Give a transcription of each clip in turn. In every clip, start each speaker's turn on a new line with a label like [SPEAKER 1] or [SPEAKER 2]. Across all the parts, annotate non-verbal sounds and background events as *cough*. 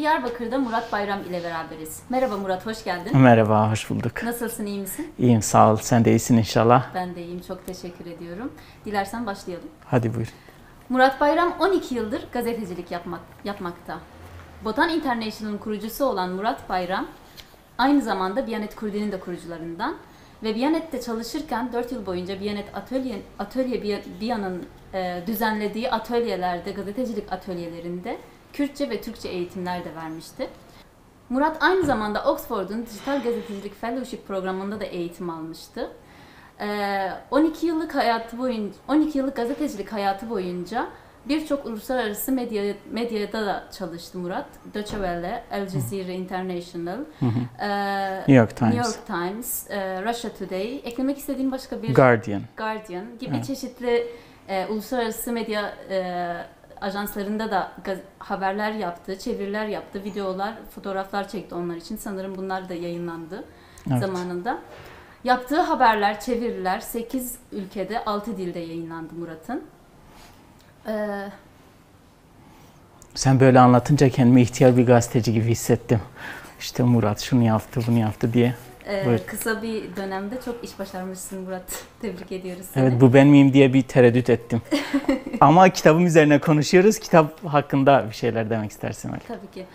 [SPEAKER 1] Diyarbakır'da Murat Bayram ile beraberiz. Merhaba Murat, hoş geldin.
[SPEAKER 2] Merhaba, hoş bulduk.
[SPEAKER 1] Nasılsın, iyi misin?
[SPEAKER 2] İyiyim, sağ ol. Sen de iyisin inşallah.
[SPEAKER 1] Ben de iyiyim, çok teşekkür ediyorum. Dilersen başlayalım. Hadi buyur. Murat Bayram 12 yıldır gazetecilik yapmak, yapmakta. Botan International'ın kurucusu olan Murat Bayram, aynı zamanda Biyanet Kurdi'nin de kurucularından ve Biyanet'te çalışırken 4 yıl boyunca Biyanet Atölye, Atölye Biyan'ın e, düzenlediği atölyelerde, gazetecilik atölyelerinde Kürtçe ve Türkçe eğitimler de vermişti. Murat aynı zamanda Oxford'un Dijital Gazetecilik Fellowship programında da eğitim almıştı. 12 ee, yıllık hayatı boyunca 12 yıllık gazetecilik hayatı boyunca birçok uluslararası medya, medyada da çalıştı Murat. Deutsche Welle, El Jazeera International, e, New York Times, New York Times e, Russia Today, eklemek istediğin başka bir Guardian, Guardian gibi evet. çeşitli e, uluslararası medya ajanslarında da haberler yaptı, çeviriler yaptı, videolar, fotoğraflar çekti onlar için. Sanırım bunlar da yayınlandı evet. zamanında. Yaptığı haberler, çeviriler 8 ülkede 6 dilde yayınlandı Murat'ın. Ee,
[SPEAKER 2] Sen böyle anlatınca kendimi ihtiyar bir gazeteci gibi hissettim. İşte Murat şunu yaptı, bunu yaptı diye e,
[SPEAKER 1] kısa bir dönemde çok iş başarmışsın Murat. *laughs* Tebrik ediyoruz seni.
[SPEAKER 2] Evet bu ben miyim diye bir tereddüt ettim. *laughs* Ama kitabım üzerine konuşuyoruz. Kitap hakkında bir şeyler demek istersin belki.
[SPEAKER 1] Tabii ki.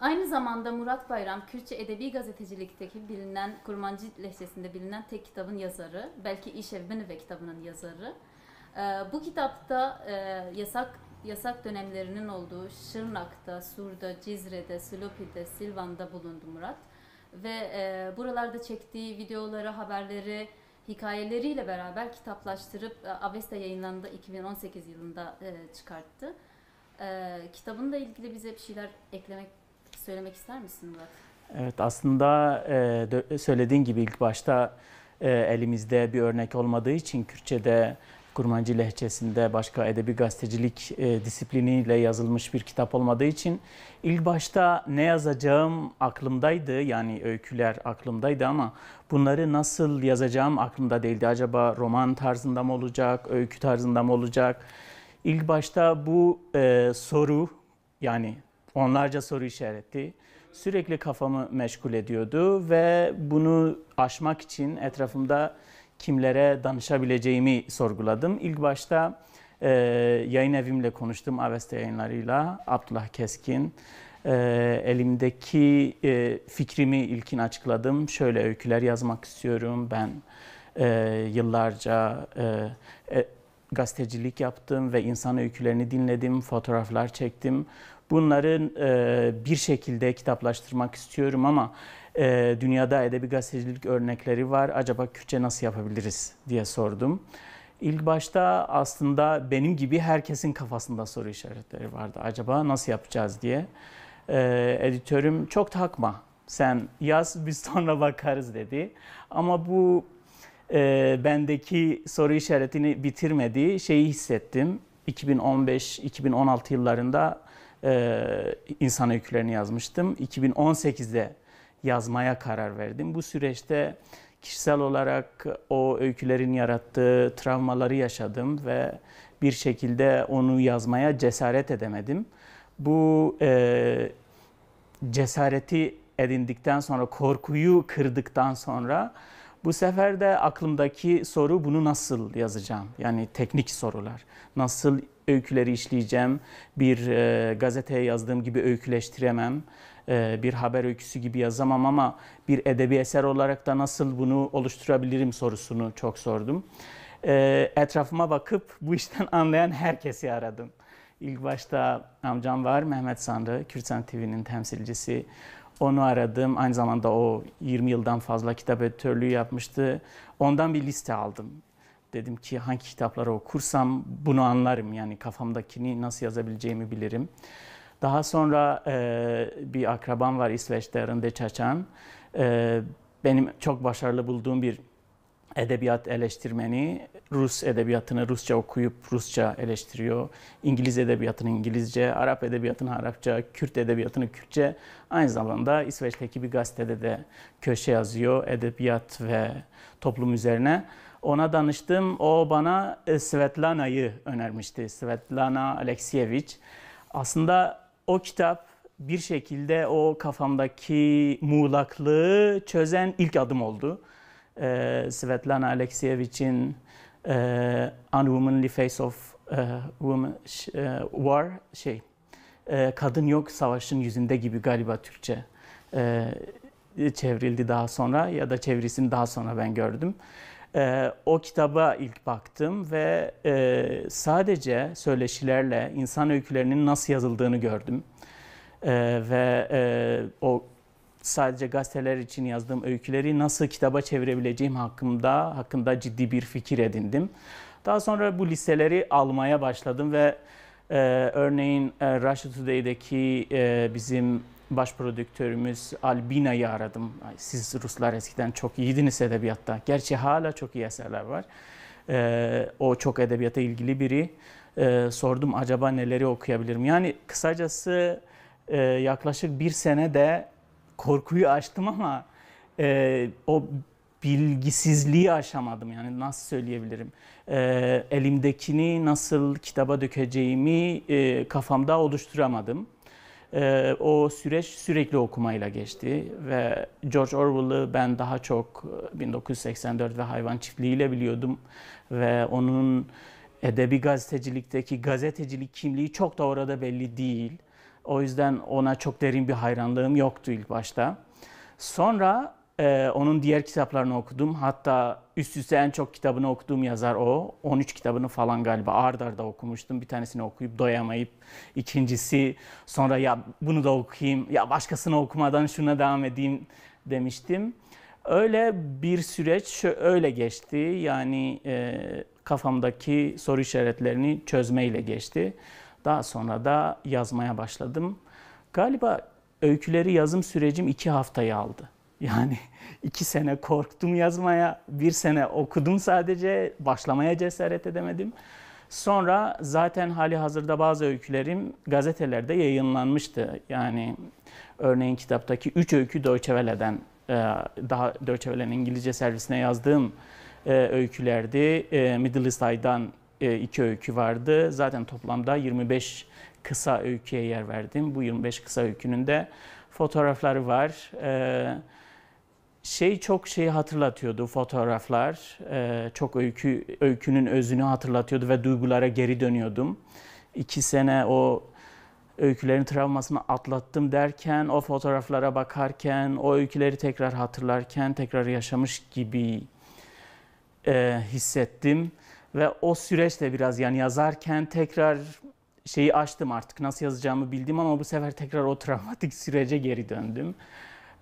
[SPEAKER 1] Aynı zamanda Murat Bayram, Kürtçe Edebi Gazetecilikteki bilinen, Kurmancı lehçesinde bilinen tek kitabın yazarı, belki İş evbeni ve kitabının yazarı. Ee, bu kitapta e, yasak yasak dönemlerinin olduğu Şırnak'ta, Sur'da, Cizre'de, Silopi'de, Silvan'da bulundu Murat ve e, buralarda çektiği videoları, haberleri, hikayeleriyle beraber kitaplaştırıp e, Avesta yayınlarında 2018 yılında e, çıkarttı. E, kitabınla ilgili bize bir şeyler eklemek, söylemek ister misin Murat?
[SPEAKER 2] Evet aslında e, söylediğin gibi ilk başta e, elimizde bir örnek olmadığı için Kürtçe'de Kurmancı lehçesinde başka edebi gazetecilik e, disipliniyle yazılmış bir kitap olmadığı için ilk başta ne yazacağım aklımdaydı. Yani öyküler aklımdaydı ama bunları nasıl yazacağım aklımda değildi. Acaba roman tarzında mı olacak, öykü tarzında mı olacak? İlk başta bu e, soru yani onlarca soru işareti sürekli kafamı meşgul ediyordu ve bunu aşmak için etrafımda kimlere danışabileceğimi sorguladım. İlk başta e, yayın evimle konuştum, Aveste yayınlarıyla, Abdullah Keskin. E, elimdeki e, fikrimi ilkin açıkladım. Şöyle öyküler yazmak istiyorum. Ben e, yıllarca e, e, gazetecilik yaptım ve insan öykülerini dinledim, fotoğraflar çektim. Bunları e, bir şekilde kitaplaştırmak istiyorum ama e, dünyada edebi gazetecilik örnekleri var. Acaba Kürtçe nasıl yapabiliriz diye sordum. İlk başta aslında benim gibi herkesin kafasında soru işaretleri vardı. Acaba nasıl yapacağız diye. E, editörüm çok takma sen yaz biz sonra bakarız dedi. Ama bu e, bendeki soru işaretini bitirmediği şeyi hissettim. 2015-2016 yıllarında e, insan öykülerini yazmıştım. 2018'de yazmaya karar verdim. Bu süreçte kişisel olarak o öykülerin yarattığı travmaları yaşadım ve bir şekilde onu yazmaya cesaret edemedim. Bu e, cesareti edindikten sonra, korkuyu kırdıktan sonra bu sefer de aklımdaki soru bunu nasıl yazacağım? Yani teknik sorular. Nasıl öyküleri işleyeceğim? Bir e, gazeteye yazdığım gibi öyküleştiremem. Ee, bir haber öyküsü gibi yazamam ama bir edebi eser olarak da nasıl bunu oluşturabilirim sorusunu çok sordum. Ee, etrafıma bakıp bu işten *laughs* anlayan herkesi aradım. İlk başta amcam var Mehmet Sandı, Kürtsen TV'nin temsilcisi. Onu aradım. Aynı zamanda o 20 yıldan fazla kitap editörlüğü yapmıştı. Ondan bir liste aldım. Dedim ki hangi kitapları okursam bunu anlarım. Yani kafamdakini nasıl yazabileceğimi bilirim. Daha sonra e, bir akrabam var İsveç'te, Rinde Çaçan. E, benim çok başarılı bulduğum bir edebiyat eleştirmeni Rus edebiyatını Rusça okuyup Rusça eleştiriyor. İngiliz edebiyatını İngilizce, Arap edebiyatını Arapça, Kürt edebiyatını Kürtçe. Aynı zamanda İsveç'teki bir gazetede de köşe yazıyor edebiyat ve toplum üzerine. Ona danıştım. O bana e, Svetlana'yı önermişti. Svetlana Aleksiyevich. Aslında o kitap bir şekilde o kafamdaki muğlaklığı çözen ilk adım oldu. Ee, Svetlana Alekseyevich'in e, Unwomanly Face of e, Woman, e, War şey e, Kadın Yok Savaşın Yüzünde gibi galiba Türkçe e, çevrildi daha sonra ya da çevirisini daha sonra ben gördüm e, o kitaba ilk baktım ve e, sadece söyleşilerle insan öykülerinin nasıl yazıldığını gördüm. E, ve e, o sadece gazeteler için yazdığım öyküleri nasıl kitaba çevirebileceğim hakkında hakkında ciddi bir fikir edindim. Daha sonra bu listeleri almaya başladım ve e, örneğin e, Russia Today'deki e, bizim baş prodüktörümüz Albina'yı aradım. Siz Ruslar eskiden çok iyiydiniz edebiyatta. Gerçi hala çok iyi eserler var. Ee, o çok edebiyata ilgili biri. Ee, sordum acaba neleri okuyabilirim. Yani kısacası e, yaklaşık bir sene de korkuyu açtım ama e, o bilgisizliği aşamadım yani nasıl söyleyebilirim. E, elimdekini nasıl kitaba dökeceğimi e, kafamda oluşturamadım e, o süreç sürekli okumayla geçti ve George Orwell'ı ben daha çok 1984 e, ve Hayvan Çiftliği ile biliyordum ve onun edebi gazetecilikteki gazetecilik kimliği çok da orada belli değil. O yüzden ona çok derin bir hayranlığım yoktu ilk başta. Sonra ee, onun diğer kitaplarını okudum. Hatta üst üste en çok kitabını okuduğum yazar o. 13 kitabını falan galiba ard arda okumuştum. Bir tanesini okuyup doyamayıp ikincisi sonra ya bunu da okuyayım ya başkasını okumadan şuna devam edeyim demiştim. Öyle bir süreç öyle geçti. Yani e, kafamdaki soru işaretlerini çözmeyle geçti. Daha sonra da yazmaya başladım. Galiba öyküleri yazım sürecim iki haftayı aldı. Yani *laughs* iki sene korktum yazmaya, bir sene okudum sadece, başlamaya cesaret edemedim. Sonra zaten hali hazırda bazı öykülerim gazetelerde yayınlanmıştı. Yani örneğin kitaptaki üç öykü Deutsche Welle'den, e, daha Deutsche Welle'nin İngilizce servisine yazdığım e, öykülerdi. E, Middle East Eye'dan iki öykü vardı. Zaten toplamda 25 kısa öyküye yer verdim. Bu 25 kısa öykünün de fotoğrafları var. Evet şey çok şeyi hatırlatıyordu fotoğraflar. Ee, çok öykü öykünün özünü hatırlatıyordu ve duygulara geri dönüyordum. İki sene o öykülerin travmasını atlattım derken, o fotoğraflara bakarken, o öyküleri tekrar hatırlarken tekrar yaşamış gibi e, hissettim. Ve o süreçte biraz yani yazarken tekrar şeyi açtım artık nasıl yazacağımı bildim ama bu sefer tekrar o travmatik sürece geri döndüm.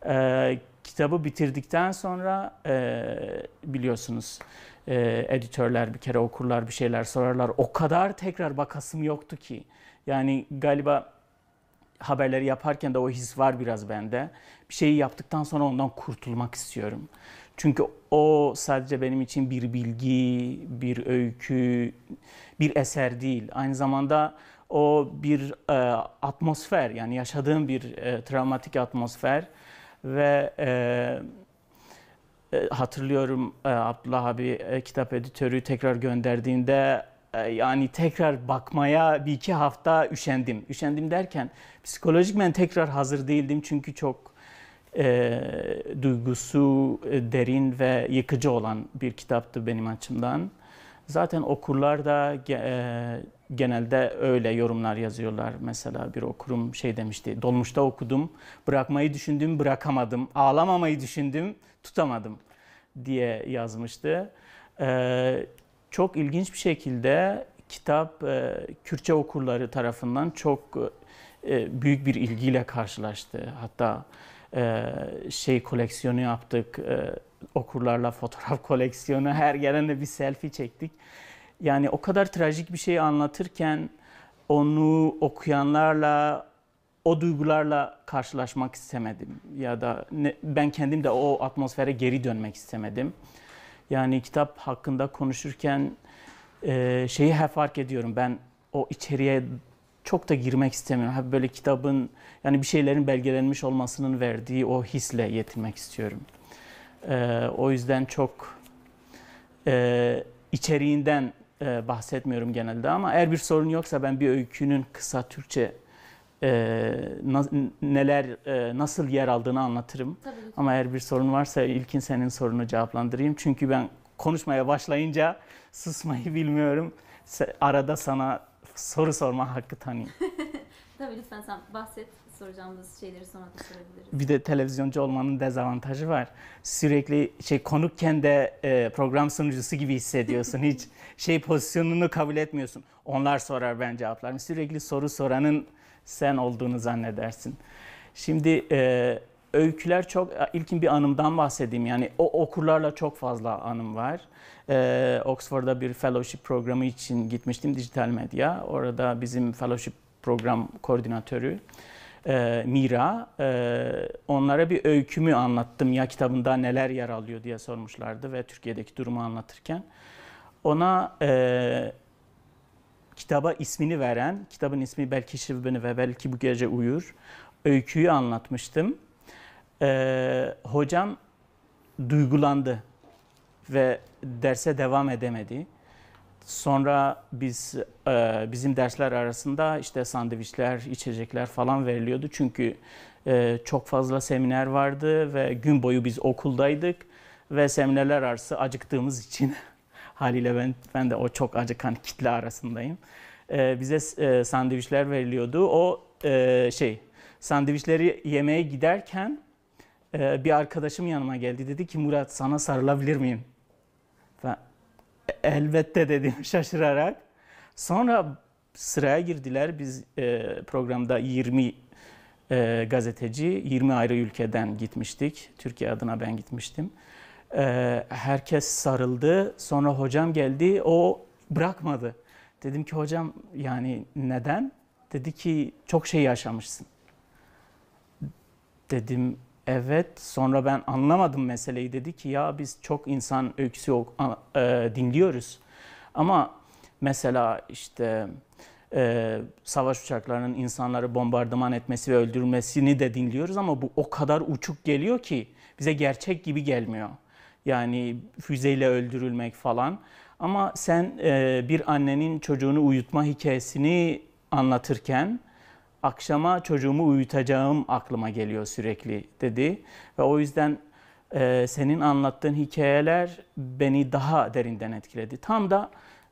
[SPEAKER 2] E, kitabı bitirdikten sonra e, biliyorsunuz e, editörler bir kere okurlar bir şeyler sorarlar. O kadar tekrar bakasım yoktu ki. Yani galiba haberleri yaparken de o his var biraz bende. Bir şeyi yaptıktan sonra ondan kurtulmak istiyorum. Çünkü o sadece benim için bir bilgi, bir öykü, bir eser değil. Aynı zamanda o bir e, atmosfer yani yaşadığım bir e, travmatik atmosfer ve e, e, hatırlıyorum e, Abdullah abi e, kitap editörü tekrar gönderdiğinde e, yani tekrar bakmaya bir iki hafta üşendim. Üşendim derken psikolojikmen tekrar hazır değildim çünkü çok e, duygusu e, derin ve yıkıcı olan bir kitaptı benim açımdan. Zaten okurlar da e, genelde öyle yorumlar yazıyorlar. Mesela bir okurum şey demişti. Dolmuşta okudum, bırakmayı düşündüm, bırakamadım. Ağlamamayı düşündüm, tutamadım diye yazmıştı. Ee, çok ilginç bir şekilde kitap e, Kürtçe okurları tarafından çok e, e büyük bir ilgiyle karşılaştı. Hatta e, şey koleksiyonu yaptık, e, okurlarla fotoğraf *laughs* koleksiyonu, her gelene bir selfie çektik. Yani o kadar trajik bir şey anlatırken onu okuyanlarla o duygularla karşılaşmak istemedim ya da ne, ben kendim de o atmosfere geri dönmek istemedim. Yani kitap hakkında konuşurken e, şeyi hep fark ediyorum ben o içeriye çok da girmek istemiyorum. Hep böyle kitabın yani bir şeylerin belgelenmiş olmasının verdiği o hisle yetinmek istiyorum. E, o yüzden çok e, içeriğinden e, bahsetmiyorum genelde ama eğer bir sorun yoksa ben bir öykünün kısa Türkçe e, na, neler e, nasıl yer aldığını anlatırım. Tabii. Ama eğer bir sorun varsa ilkin senin sorunu cevaplandırayım. Çünkü ben konuşmaya başlayınca susmayı bilmiyorum. Arada sana soru sorma hakkı tanıyayım.
[SPEAKER 1] *laughs* Tabii lütfen sen bahset soracağımız şeyleri sonra da sorabiliriz.
[SPEAKER 2] Bir de televizyoncu olmanın dezavantajı var. Sürekli şey konukken de e, program sunucusu gibi hissediyorsun. *laughs* Hiç şey pozisyonunu kabul etmiyorsun. Onlar sorar ben cevaplarım. Sürekli soru soranın sen olduğunu zannedersin. Şimdi e, öyküler çok e, ilkin bir anımdan bahsedeyim. Yani o okurlarla çok fazla anım var. Ee, Oxford'da bir fellowship programı için gitmiştim dijital medya. Orada bizim fellowship program koordinatörü e, Mira. E, onlara bir öykümü anlattım ya kitabında neler yer alıyor diye sormuşlardı ve Türkiye'deki durumu anlatırken. Ona e, kitaba ismini veren, kitabın ismi belki Şivbini ve belki bu gece uyur, öyküyü anlatmıştım. E, hocam duygulandı ve derse devam edemedi. Sonra biz e, bizim dersler arasında işte sandviçler, içecekler falan veriliyordu. Çünkü e, çok fazla seminer vardı ve gün boyu biz okuldaydık ve seminerler arası acıktığımız için *laughs* haliyle ben ben de o çok acıkan kitle arasındayım. E, bize sandviçler veriliyordu. O şey sandviçleri yemeye giderken bir arkadaşım yanıma geldi dedi ki Murat sana sarılabilir miyim? Elbette dedim *laughs* şaşırarak. Sonra sıraya girdiler. Biz e, programda 20 e, gazeteci, 20 ayrı ülkeden gitmiştik. Türkiye adına ben gitmiştim. E, herkes sarıldı. Sonra hocam geldi. O bırakmadı. Dedim ki hocam yani neden? Dedi ki çok şey yaşamışsın. Dedim Evet sonra ben anlamadım meseleyi dedi ki ya biz çok insan öyküsü e, dinliyoruz. Ama mesela işte e, savaş uçaklarının insanları bombardıman etmesi ve öldürmesini de dinliyoruz ama bu o kadar uçuk geliyor ki bize gerçek gibi gelmiyor. Yani füzeyle öldürülmek falan. Ama sen e, bir annenin çocuğunu uyutma hikayesini anlatırken akşama çocuğumu uyutacağım aklıma geliyor sürekli dedi. Ve o yüzden e, senin anlattığın hikayeler beni daha derinden etkiledi. Tam da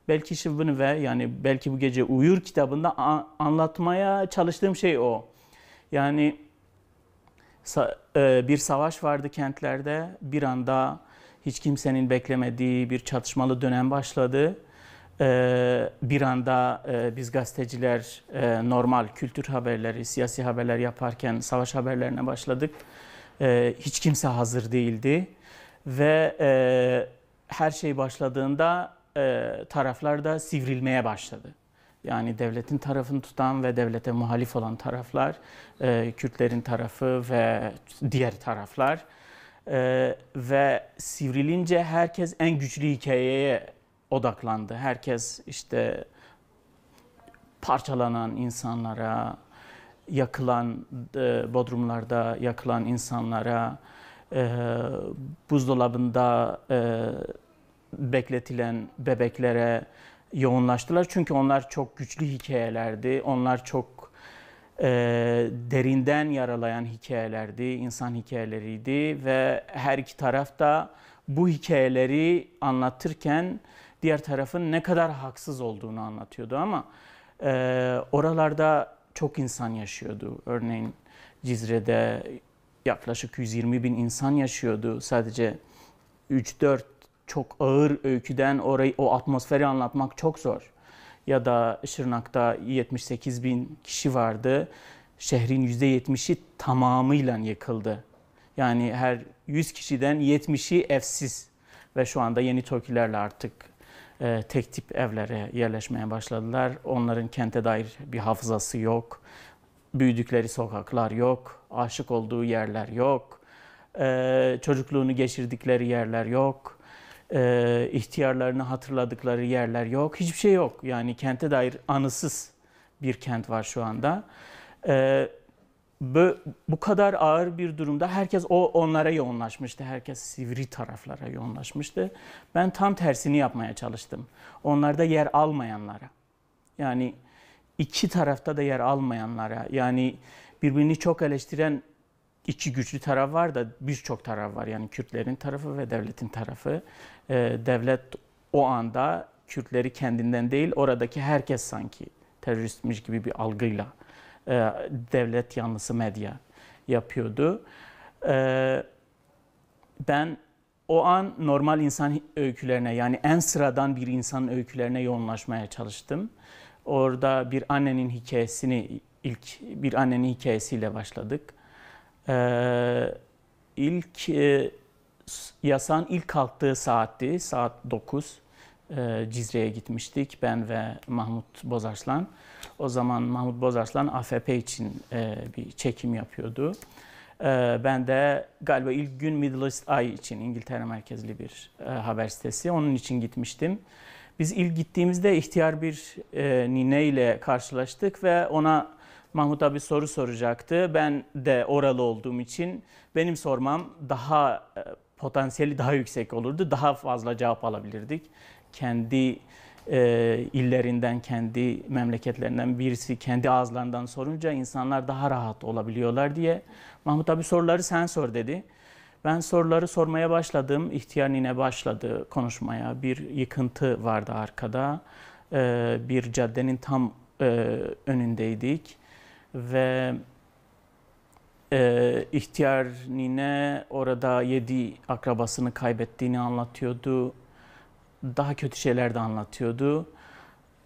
[SPEAKER 2] belki Şıvbını ve yani belki bu gece uyur kitabında a, anlatmaya çalıştığım şey o. Yani sa, e, bir savaş vardı kentlerde bir anda hiç kimsenin beklemediği bir çatışmalı dönem başladı ee, bir anda e, biz gazeteciler e, normal kültür haberleri, siyasi haberler yaparken savaş haberlerine başladık. Ee, hiç kimse hazır değildi ve e, her şey başladığında e, taraflar da sivrilmeye başladı. Yani devletin tarafını tutan ve devlete muhalif olan taraflar, Kürtlerin tarafı ve diğer taraflar e, ve sivrilince herkes en güçlü hikayeye odaklandı. Herkes işte parçalanan insanlara, yakılan e, bodrumlarda yakılan insanlara, e, buzdolabında e, bekletilen bebeklere yoğunlaştılar. Çünkü onlar çok güçlü hikayelerdi. Onlar çok e, derinden yaralayan hikayelerdi, insan hikayeleriydi ve her iki taraf da bu hikayeleri anlatırken diğer tarafın ne kadar haksız olduğunu anlatıyordu ama e, oralarda çok insan yaşıyordu. Örneğin Cizre'de yaklaşık 120 bin insan yaşıyordu. Sadece 3-4 çok ağır öyküden orayı o atmosferi anlatmak çok zor. Ya da Şırnak'ta 78 bin kişi vardı. Şehrin %70'i tamamıyla yıkıldı. Yani her 100 kişiden 70'i evsiz ve şu anda yeni TOKİ'lerle artık e, tek tip evlere yerleşmeye başladılar. Onların kente dair bir hafızası yok. Büyüdükleri sokaklar yok. Aşık olduğu yerler yok. E, çocukluğunu geçirdikleri yerler yok. E, ihtiyarlarını hatırladıkları yerler yok. Hiçbir şey yok. Yani kente dair anısız bir kent var şu anda. Evet bu kadar ağır bir durumda herkes o onlara yoğunlaşmıştı. Herkes sivri taraflara yoğunlaşmıştı. Ben tam tersini yapmaya çalıştım. Onlarda yer almayanlara. Yani iki tarafta da yer almayanlara. Yani birbirini çok eleştiren iki güçlü taraf var da birçok taraf var. Yani Kürtlerin tarafı ve devletin tarafı. Ee, devlet o anda Kürtleri kendinden değil oradaki herkes sanki teröristmiş gibi bir algıyla e, devlet yanlısı medya yapıyordu. E, ben o an normal insan öykülerine yani en sıradan bir insanın öykülerine yoğunlaşmaya çalıştım. Orada bir annenin hikayesini ilk bir annenin hikayesiyle başladık. Ee, ilk e, yasan ilk kalktığı saatti saat 9. E, Cizre'ye gitmiştik ben ve Mahmut Bozarslan. O zaman Mahmut Bozarslan AFP için e, bir çekim yapıyordu. E, ben de galiba ilk gün Middle East Eye için İngiltere merkezli bir e, haber sitesi. Onun için gitmiştim. Biz ilk gittiğimizde ihtiyar bir e, nine ile karşılaştık ve ona Mahmut abi soru soracaktı. Ben de oralı olduğum için benim sormam daha potansiyeli daha yüksek olurdu. Daha fazla cevap alabilirdik kendi e, illerinden, kendi memleketlerinden birisi kendi ağızlarından sorunca insanlar daha rahat olabiliyorlar diye. Mahmut abi soruları sen sor dedi. Ben soruları sormaya başladım. İhtiyar nine başladı konuşmaya. Bir yıkıntı vardı arkada. E, bir caddenin tam e, önündeydik. Ve e, ihtiyar nine orada yedi akrabasını kaybettiğini anlatıyordu daha kötü şeyler de anlatıyordu.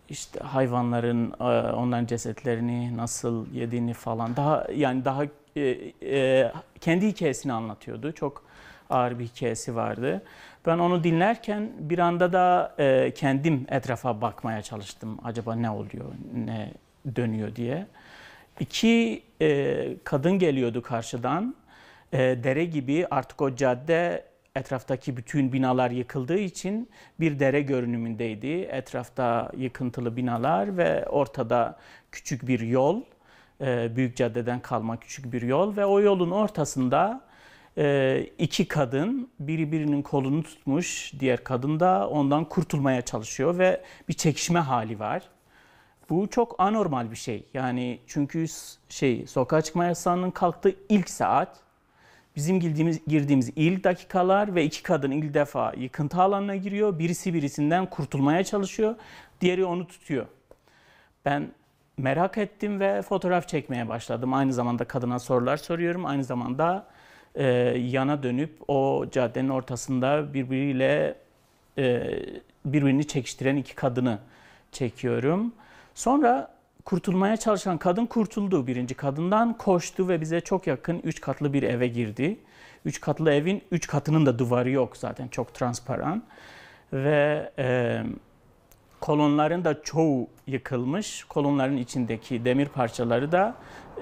[SPEAKER 2] İşte hayvanların e, onların cesetlerini nasıl yediğini falan daha yani daha e, e, kendi hikayesini anlatıyordu. Çok ağır bir hikayesi vardı. Ben onu dinlerken bir anda da kendim etrafa bakmaya çalıştım. Acaba ne oluyor, ne dönüyor diye. İki kadın geliyordu karşıdan. Dere gibi artık o cadde etraftaki bütün binalar yıkıldığı için bir dere görünümündeydi. Etrafta yıkıntılı binalar ve ortada küçük bir yol, e, büyük caddeden kalma küçük bir yol ve o yolun ortasında e, iki kadın biri birinin kolunu tutmuş, diğer kadın da ondan kurtulmaya çalışıyor ve bir çekişme hali var. Bu çok anormal bir şey. Yani çünkü şey sokağa çıkma yasağının kalktığı ilk saat Bizim girdiğimiz, girdiğimiz ilk dakikalar ve iki kadın ilk defa yıkıntı alanına giriyor. Birisi birisinden kurtulmaya çalışıyor. Diğeri onu tutuyor. Ben merak ettim ve fotoğraf çekmeye başladım. Aynı zamanda kadına sorular soruyorum. Aynı zamanda e, yana dönüp o caddenin ortasında birbiriyle e, birbirini çekiştiren iki kadını çekiyorum. Sonra kurtulmaya çalışan kadın kurtuldu. Birinci kadından koştu ve bize çok yakın üç katlı bir eve girdi. Üç katlı evin üç katının da duvarı yok zaten çok transparan. Ve e, kolonların da çoğu yıkılmış. Kolonların içindeki demir parçaları da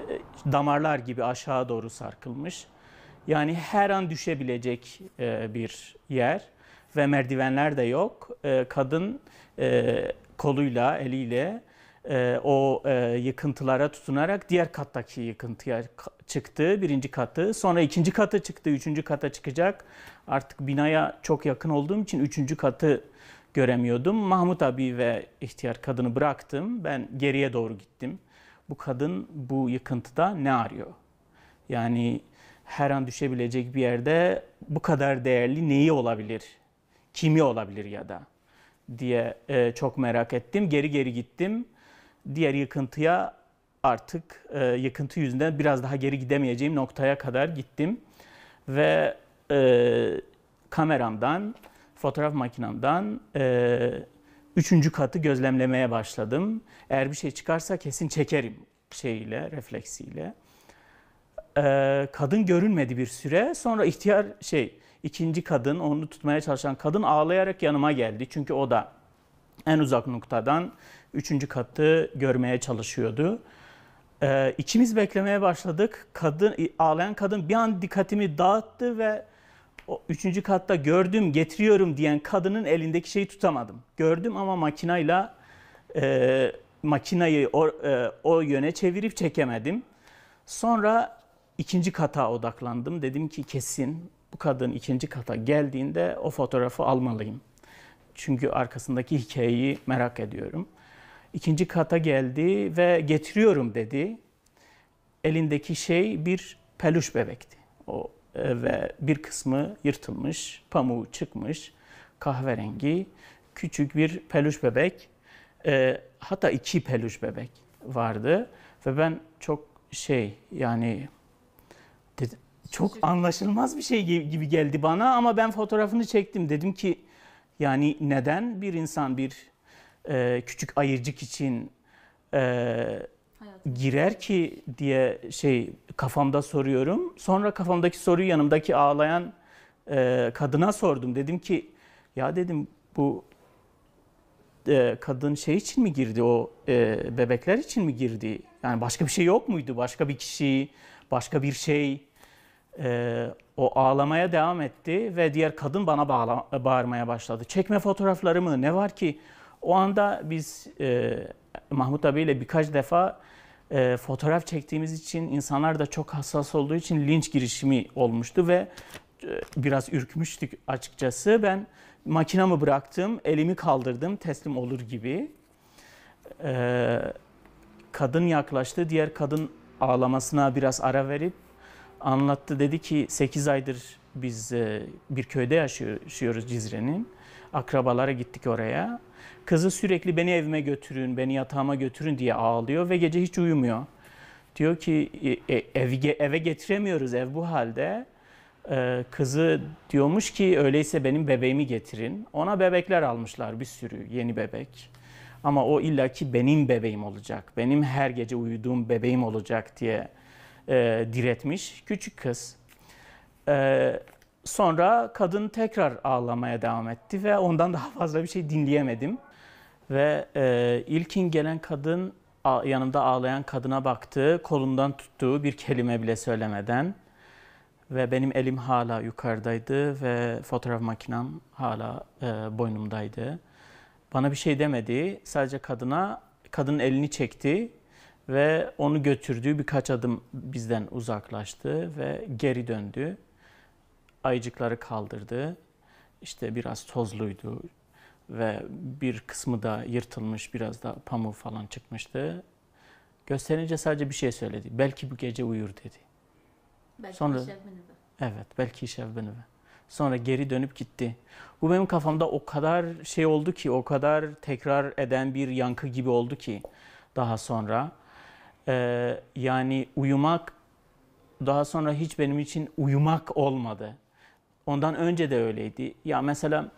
[SPEAKER 2] e, damarlar gibi aşağı doğru sarkılmış. Yani her an düşebilecek e, bir yer ve merdivenler de yok. E, kadın e, koluyla, eliyle e, o e, yıkıntılara tutunarak diğer kattaki yıkıntıya çıktı. Birinci katı sonra ikinci kata çıktı. Üçüncü kata çıkacak. Artık binaya çok yakın olduğum için üçüncü katı göremiyordum. Mahmut abi ve ihtiyar kadını bıraktım. Ben geriye doğru gittim. Bu kadın bu yıkıntıda ne arıyor? Yani her an düşebilecek bir yerde bu kadar değerli neyi olabilir? Kimi olabilir ya da diye e, çok merak ettim. Geri geri gittim diğer yıkıntıya artık e, yıkıntı yüzünden biraz daha geri gidemeyeceğim noktaya kadar gittim. Ve e, kameramdan, fotoğraf makinamdan e, üçüncü katı gözlemlemeye başladım. Eğer bir şey çıkarsa kesin çekerim şeyiyle, refleksiyle. E, kadın görünmedi bir süre. Sonra ihtiyar şey, ikinci kadın, onu tutmaya çalışan kadın ağlayarak yanıma geldi. Çünkü o da en uzak noktadan üçüncü katı görmeye çalışıyordu. Ee, içimiz beklemeye başladık. Kadın e, ağlayan kadın bir an dikkatimi dağıttı ve o üçüncü katta gördüm, getiriyorum diyen kadının elindeki şeyi tutamadım. Gördüm ama makinayla e, makinayı o, e, o yöne çevirip çekemedim. Sonra ikinci kata odaklandım. Dedim ki kesin bu kadın ikinci kata geldiğinde o fotoğrafı almalıyım. Çünkü arkasındaki hikayeyi merak ediyorum ikinci kata geldi ve getiriyorum dedi. Elindeki şey bir peluş bebekti. O e, ve bir kısmı yırtılmış, pamuğu çıkmış, kahverengi küçük bir peluş bebek. E, hatta iki peluş bebek vardı ve ben çok şey yani dedim, çok anlaşılmaz bir şey gibi geldi bana ama ben fotoğrafını çektim. Dedim ki yani neden bir insan bir e, küçük ayırcık için e, girer ki diye şey kafamda soruyorum. Sonra kafamdaki soruyu yanımdaki ağlayan e, kadına sordum. Dedim ki ya dedim bu e, kadın şey için mi girdi o e, bebekler için mi girdi? Yani başka bir şey yok muydu? Başka bir kişi, başka bir şey. E, o ağlamaya devam etti ve diğer kadın bana bağla, bağırmaya başladı. Çekme fotoğrafları mı? ne var ki? O anda biz e, Mahmut abiyle birkaç defa e, fotoğraf çektiğimiz için insanlar da çok hassas olduğu için linç girişimi olmuştu ve e, biraz ürkmüştük açıkçası. Ben makinamı bıraktım, elimi kaldırdım teslim olur gibi. E, kadın yaklaştı, diğer kadın ağlamasına biraz ara verip anlattı. Dedi ki 8 aydır biz e, bir köyde yaşıyoruz Cizre'nin. Akrabalara gittik oraya. Kızı sürekli beni evime götürün, beni yatağıma götürün diye ağlıyor ve gece hiç uyumuyor. Diyor ki e, e, ev, eve getiremiyoruz, ev bu halde. Ee, kızı diyormuş ki öyleyse benim bebeğimi getirin. Ona bebekler almışlar bir sürü yeni bebek. Ama o illaki benim bebeğim olacak, benim her gece uyuduğum bebeğim olacak diye e, diretmiş küçük kız. E, sonra kadın tekrar ağlamaya devam etti ve ondan *laughs* daha fazla bir şey dinleyemedim. Ve e, ilkin gelen kadın yanımda ağlayan kadına baktı, kolundan tuttuğu bir kelime bile söylemeden ve benim elim hala yukarıdaydı ve fotoğraf makinem hala e, boynumdaydı. Bana bir şey demedi, sadece kadına kadının elini çekti ve onu götürdüğü birkaç adım bizden uzaklaştı ve geri döndü. Ayıcıkları kaldırdı. İşte biraz tozluydu, ve bir kısmı da yırtılmış, biraz da pamuğu falan çıkmıştı. Gösterince sadece bir şey söyledi. Belki bu gece uyur dedi. Belki Sonra, Evet, belki şevbeni ve. Sonra geri dönüp gitti. Bu benim kafamda o kadar şey oldu ki, o kadar tekrar eden bir yankı gibi oldu ki daha sonra. Ee, yani uyumak daha sonra hiç benim için uyumak olmadı. Ondan önce de öyleydi. Ya mesela